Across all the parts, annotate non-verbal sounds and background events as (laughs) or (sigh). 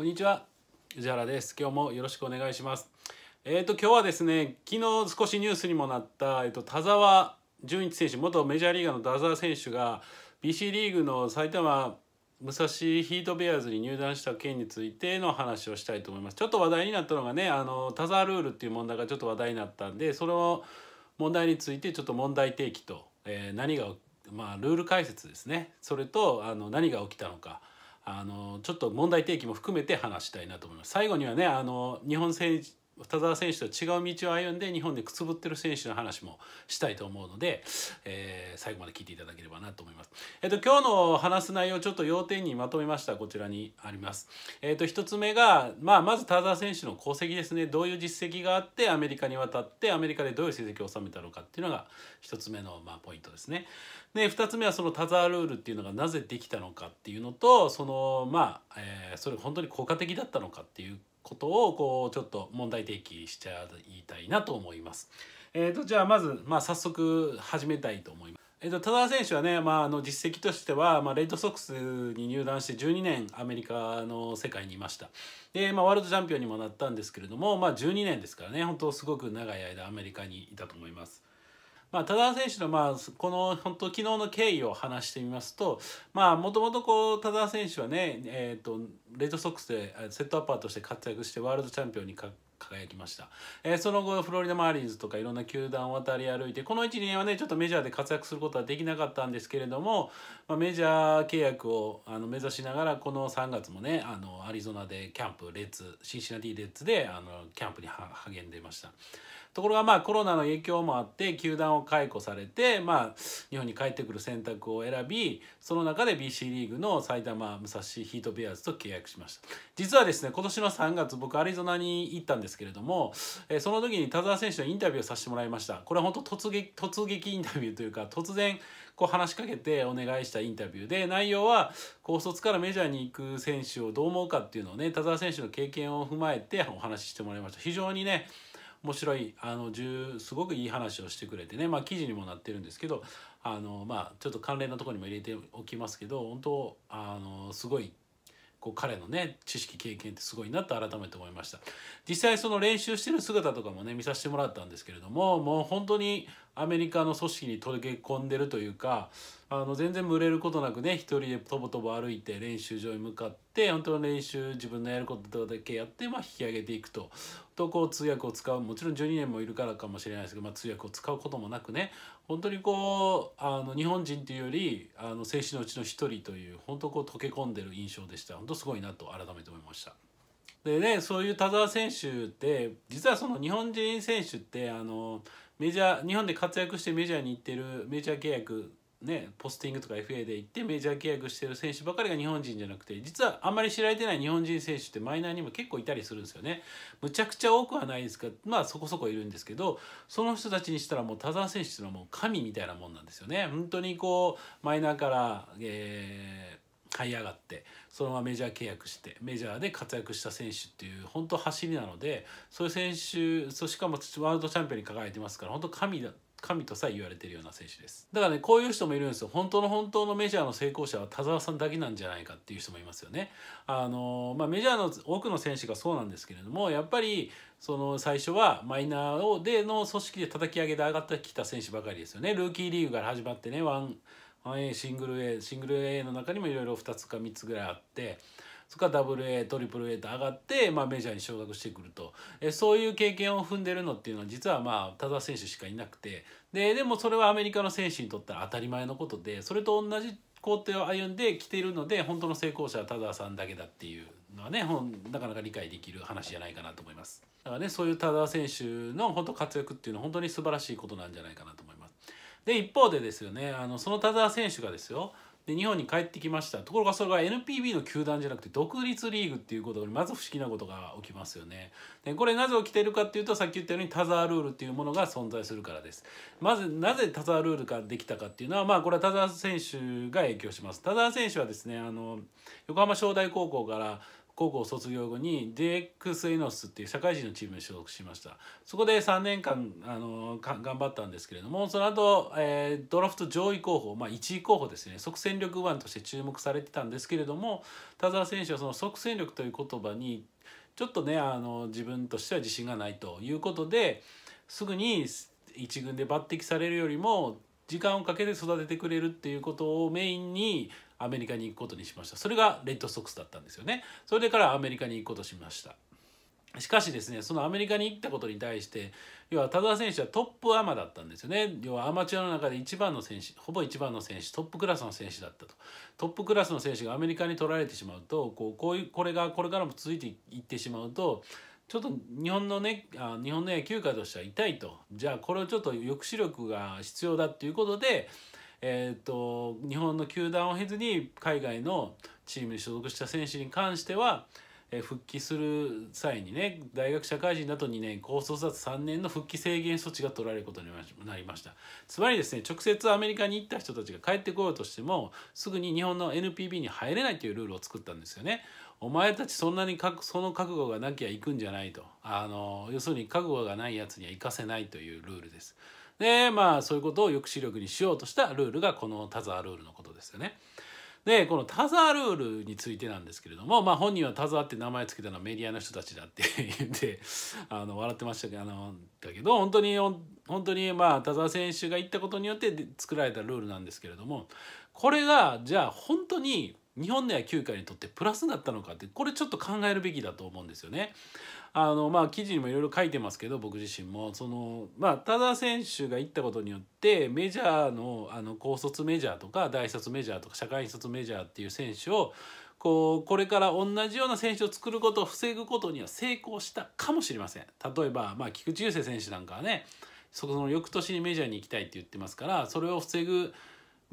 こんにちは宇治原です今日もよろしくお願いしますえっ、ー、と今日はですね昨日少しニュースにもなった、えーと、田澤純一選手元メジャーリーガーの田澤選手が BC リーグの埼玉武蔵ヒートベアーズに入団した件についての話をしたいと思いますちょっと話題になったのがねあの田沢ルールっていう問題がちょっと話題になったんでその問題についてちょっと問題提起と、えー、何がまあルール解説ですねそれとあの何が起きたのかあのちょっと問題提起も含めて話したいなと思います。最後にはねあの日本政治田澤選手と違う道を歩んで日本でくつぶってる選手の話もしたいと思うので、えー、最後まで聞いていただければなと思います。えっ、ー、と今日の話す内容ちょっと要点にまとめましたこちらにあります。えっ、ー、と一つ目が、まあ、まず田澤選手の功績ですねどういう実績があってアメリカに渡ってアメリカでどういう成績を収めたのかっていうのが一つ目のまあポイントですね。で二つ目はその田澤ルールっていうのがなぜできたのかっていうのとそのまあ、えー、それ本当に効果的だったのかっていうことをこうちょっと問題提起しちゃいたいなと思います。えーと、じゃあまず、まあ、早速始めたいと思います。えーと、と田澤選手はね、まあ、あの実績としては、まあ、レッドソックスに入団して12年アメリカの世界にいましたで、まあ、ワールドチャンピオンにもなったんですけれども、まあ、12年ですからね本当すごく長い間アメリカにいたと思います。まあ、田澤選手の、まあ、この本当昨日の経緯を話してみますともともと田澤選手はね、えーと、レッドソックスでセットアッパーとして活躍してワールドチャンピオンに輝きました、えー、その後フロリダ・マーリンズとかいろんな球団を渡り歩いてこの1年はねちょっとメジャーで活躍することはできなかったんですけれども、まあ、メジャー契約をあの目指しながらこの3月もねあのアリゾナでキャンプレッツシンシナティレッツであのキャンプに励んでいました。ところがまあコロナの影響もあって球団を解雇されてまあ日本に帰ってくる選択を選びその中で BC リーグの埼玉武蔵ヒートベアーズと契約しました実はですね今年の3月僕アリゾナに行ったんですけれども、その時に田澤選手のインタビューをさせてもらいましたこれは本当突撃突撃インタビューというか突然こう話しかけてお願いしたインタビューで内容は高卒からメジャーに行く選手をどう思うかっていうのをね田澤選手の経験を踏まえてお話ししてもらいました非常にね面白いあのすごくいい話をしてくれてね、まあ、記事にもなってるんですけどあの、まあ、ちょっと関連のとこにも入れておきますけど本当あのすごいこう彼のね知識経験ってすごいなと改めて思いました実際その練習してる姿とかもね見させてもらったんですけれどももう本当にアメリカの組織に溶け込んでるというかあの全然群れることなくね一人でとぼとぼ歩いて練習場に向かって本当の練習自分のやることだけやって、まあ、引き上げていくと。とこう通訳を使うもちろん12年もいるからかもしれないですけど、まあ、通訳を使うこともなくね本当にこうあの日本人っていうよりあの選手のうちの一人という本当こう溶け込んでる印象でした本当すごいなと改めて思いました。でねそういう田澤選手って実はその日本人選手ってあのメジャー日本で活躍してメジャーに行ってるメジャー契約ね、ポスティングとか FA で行ってメジャー契約してる選手ばかりが日本人じゃなくて実はあんまり知られてない日本人選手ってマイナーにも結構いたりするんですよねむちゃくちゃ多くはないですがまあそこそこいるんですけどその人たちにしたらもう田澤選手っていうのはもう神みたいなもんなんですよね本当にこうマイナーから、え買い上がってそのままメジャー契約してメジャーで活躍した選手っていう本当走りなのでそういう選手そしかもワールドチャンピオンに輝いてますから本当神だ神とさえ言われているような選手ですだからねこういう人もいるんですよ本当の本当のメジャーの成功者は田澤さんだけなんじゃないかっていう人もいますよねあの、まあ、メジャーの多くの選手がそうなんですけれどもやっぱりその最初はマイナーでの組織で叩き上げで上がってきた選手ばかりですよねルーキーリーグから始まってねワン 1A シングル A シングル A の中にもいろいろ2つか3つぐらいあってそこからダブル A トリプル A と上がって、まあ、メジャーに昇格してくるとえそういう経験を踏んでるのっていうのは実はまあ多田選手しかいなくてででもそれはアメリカの選手にとったら当たり前のことでそれと同じ工程を歩んできているので本当の成功者は多田さんだけだっていうのはねなかなか理解できる話じゃないかなと思いますだからねそういう多田選手の本当活躍っていうのは本当に素晴らしいことなんじゃないかなと思いますで一方でですよねあのその田澤選手がですよで日本に帰ってきましたところがそれが NPB の球団じゃなくて独立リーグっていうことでまず不思議なことが起きますよねでこれなぜ起きてるかっていうとさっき言ったように田沢ルールっていうものが存在するからですまずなぜ田沢ルールができたかっていうのはまあこれは田沢選手が影響します田沢選手はですねあの横浜商大高校から高校卒業後に DX エノスっていう社会人のチームに所属しましたそこで3年間あの頑張ったんですけれどもその後、えー、ドラフト上位候補、まあ、1位候補ですね即戦力腕として注目されてたんですけれども田澤選手はその即戦力という言葉にちょっとねあの自分としては自信がないということですぐに1軍で抜擢されるよりも時間をかけて育ててくれるっていうことをメインにアメリカに行くことにしましたそれがレッドソックスだったんですよねそれからアメリカに行くことしましたしかしですねそのアメリカに行ったことに対して要は田澤選手はトップアマだったんですよね要はアマチュアの中で一番の選手ほぼ一番の選手トップクラスの選手だったとトップクラスの選手がアメリカに取られてしまうとこうこういうこれがこれからも続いていってしまうとちょっと日本のね日本の野球界としては痛いとじゃあこれをちょっと抑止力が必要だっていうことでえー、と日本の球団を経ずに海外のチームに所属した選手に関しては、え復帰する際にね大学社会人だと2年高卒だと3年の復帰制限措置が取られることになりましたつまりですね直接アメリカに行った人たちが帰ってこようとしてもすぐに日本の NPB に入れないというルールを作ったんですよねお前たちそんなにかその覚悟がなきゃ行くんじゃないとあの要するに覚悟がないやつには行かせないというルールですでまあそういうことを抑止力にしようとしたルールがこのタザールールのことですよね。でこのタザールールについてなんですけれども、まあ、本人はタザーって名前つけたのはメディアの人たちだって言って (laughs) あの笑ってましたけどあのだけど本当に本当にまあ田澤選手が言ったことによって作られたルールなんですけれどもこれがじゃあ本当に日本の野球界にとってプラスだったのかってこれちょっと考えるべきだと思うんですよね。あのまあ記事にもいろいろ書いてますけど僕自身もそのまあ多田選手が行ったことによってメジャーのあの高卒メジャーとか大卒メジャーとか社会卒メジャーっていう選手をこうこれから同じような選手を作ることを防ぐことには成功したかもしれません。例えば、まあ、菊池雄星選手なんかはねその翌年にメジャーに行きたいって言ってますからそれを防ぐ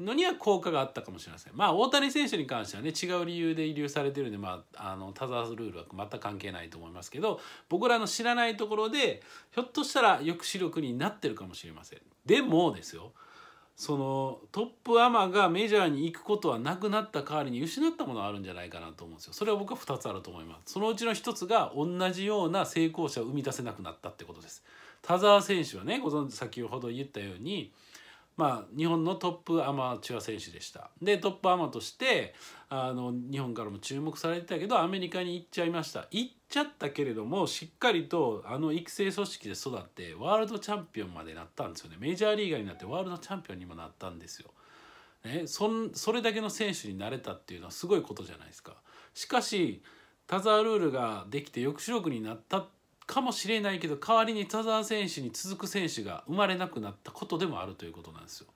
のには効果があったかもしれません。まあ、大谷選手に関してはね、違う理由で遺留されてるんで、まあ、あの、タザーズルールは全く関係ないと思いますけど、僕らの知らないところで、ひょっとしたら抑止力になってるかもしれません。でもですよ、そのトップアマがメジャーに行くことはなくなった代わりに失ったものはあるんじゃないかなと思うんですよ。それは僕は2つあると思います。そのうちの1つが同じような成功者を生み出せなくなったってことです。田澤選手はね、ご存知先ほど言ったように、まあ、日本のトップアマチュア選手でしたでトップアマとしてあの日本からも注目されてたけどアメリカに行っちゃいました行っちゃったけれどもしっかりとあの育成組織で育ってワールドチャンピオンまでなったんですよねメジャーリーガーになってワールドチャンピオンにもなったんですよ。ね、そそれだけの選手になれたっていうのはすごいことじゃないですか。しかしタザールールができて抑止力になったっかもしれないけど代わりに田澤選手に続く選手が生まれなくなったことでもあるということなんですよ。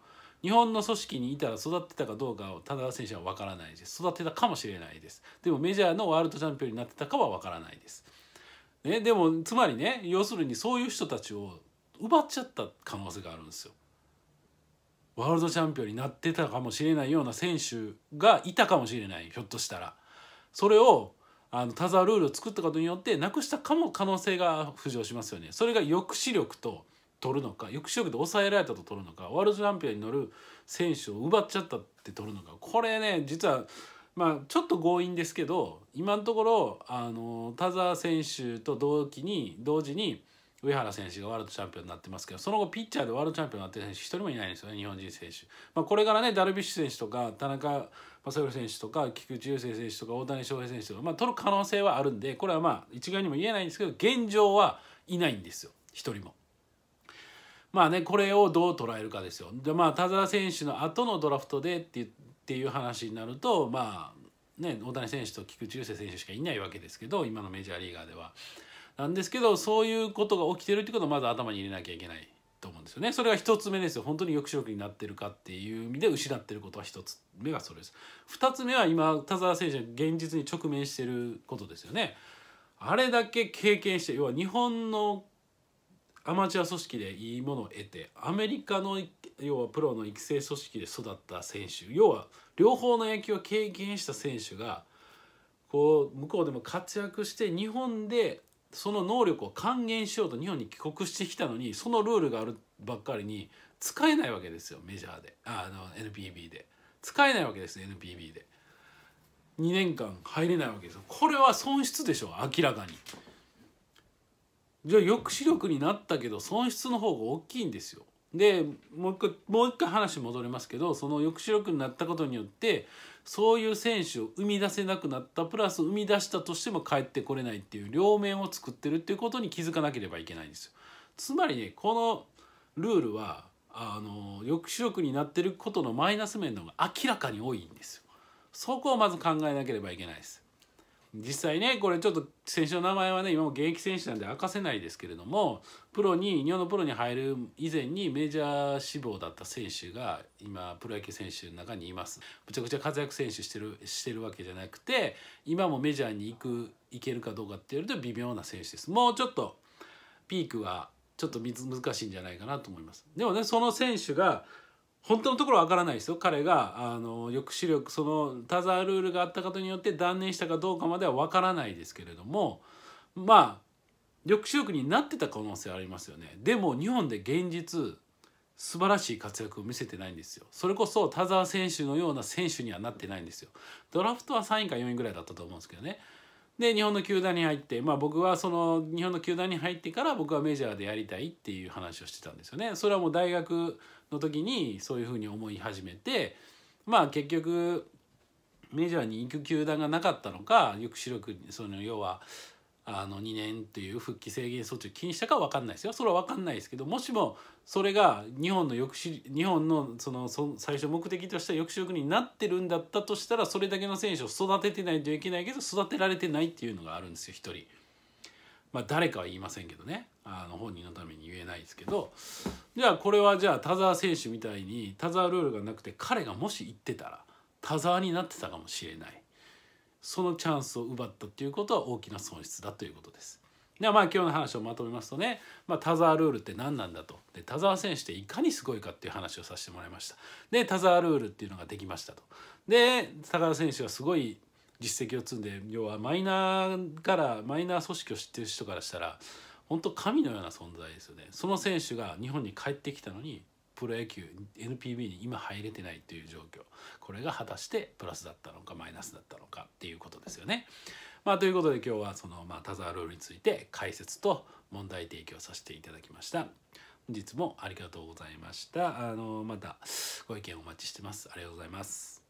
日本の組織にいたら育ってたかどうかを田澤選手は分からないです育てたかもしれないですでもメジャーのワールドチャンピオンになってたかは分からないです、ね、でもつまりね要するにそういう人たちを奪っちゃった可能性があるんですよワールドチャンピオンになってたかもしれないような選手がいたかもしれないひょっとしたらそれをあの田沢ルールを作ったことによってなくしたかも可能性が浮上しますよね。それが抑止力と取るのか抑止力で抑えられたと取るのかワールドチャンピオンに乗る選手を奪っちゃったって取るのかこれね実は、まあ、ちょっと強引ですけど今のところあの田澤選手と同期に同時に上原選手がワールドチャンピオンになってますけどその後ピッチャーでワールドチャンピオンになってる選手一人もいないんですよね日本人選手、まあ、これからねダルビッシュ選手とか田中将大選手とか菊池雄星選手とか大谷翔平選手とか、まあ、取る可能性はあるんでこれはまあ一概にも言えないんですけど現状はいないんですよ一人も。まあねこれをどう捉えるかですよ。でまあ田澤選手の後のドラフトでってっていう話になるとまあね大谷選手と菊池雄星選手しかいないわけですけど今のメジャーリーガーでは。なんですけどそういうことが起きてるってことをまず頭に入れなきゃいけないと思うんですよね。それが一つ目ですよ本当に抑止力になってるかっていう意味で失ってることは一つ目がそれです。二つ目は今田沢選手が現実に直面してることですよね。あれだけ経験して要は日本のアマチュア組織でいいものを得てアメリカの要はプロの育成組織で育った選手要は両方の野球を経験した選手がこう向こうでも活躍して日本でその能力を還元しようと日本に帰国してきたのにそのルールがあるばっかりに使えないわけですよメジャーであの NPB で使えないわけです NPB で2年間入れないわけですよこれは損失でしょ明らかにじゃあ抑止力になったけど損失の方が大きいんですよでもう一回もう一回話戻りますけどその抑止力になったことによってそういう選手を生み出せなくなったプラス生み出したとしても帰ってこれないっていう両面を作ってるっていうことに気づかなければいけないんですよ。つまりねこのルールはあの抑止力になってることのマイナス面の方が明らかに多いんですよ。そこをまず考えなければいけないです。実際ねこれちょっと選手の名前はね今も現役選手なんで明かせないですけれどもプロに日本のプロに入る以前にメジャー志望だった選手が今プロ野球選手の中にいますむちゃくちゃ活躍選手してるしてるわけじゃなくて今もメジャーに行く行けるかどうかっていうと微妙な選手ですもうちょっとピークはちょっと難しいんじゃないかなと思いますでもねその選手が本当のところわからないですよ彼があの抑止力そのタザールールがあったことによって断念したかどうかまでは分からないですけれどもまあ抑止力になってた可能性ありますよねでも日本で現実素晴らしい活躍を見せてないんですよそれこそ田澤選手のような選手にはなってないんですよドラフトは3位か4位ぐらいだったと思うんですけどねで日本の球団に入って、まあ、僕はその日本の球団に入ってから僕はメジャーでやりたいっていう話をしてたんですよね。それはもう大学の時にそういうふうに思い始めてまあ結局メジャーに行く球団がなかったのかよく白くその要はあの2年という復帰制限措置を気したかは分かんないですよそれは分かんないですけどもしもそれが日本の抑止日本のその最初目的とした抑止力になってるんだったとしたらそれだけの選手を育ててないといけないけど育てられてないっていうのがあるんですよ1人。まあ、誰かは言いませんけどねあの本人のために言えないですけどじゃあこれはじゃあ田澤選手みたいに田澤ルールがなくて彼がもし行ってたら田澤になってたかもしれない。そのチャンスを奪ったということは大きな損失だということです。ではまあ今日の話をまとめますとね、まあ、田沢ルールって何なんだとで田沢選手っていかにすごいかっていう話をさせてもらいましたで田沢ルールっていうのができましたとで田沢選手はすごい実績を積んで要はマイナーからマイナー組織を知ってる人からしたら本当神のような存在ですよねその選手が日本に帰ってきたのにプロ野球 NPB に今入れてないという状況これが果たしてプラスだったのかマイナスだったのかっていうことですよね。まあ、ということで今日はその、まあ、田沢ルールについて解説と問題提起をさせていただきました。本日もありがとうございました。あのまたご意見お待ちしてます。ありがとうございます。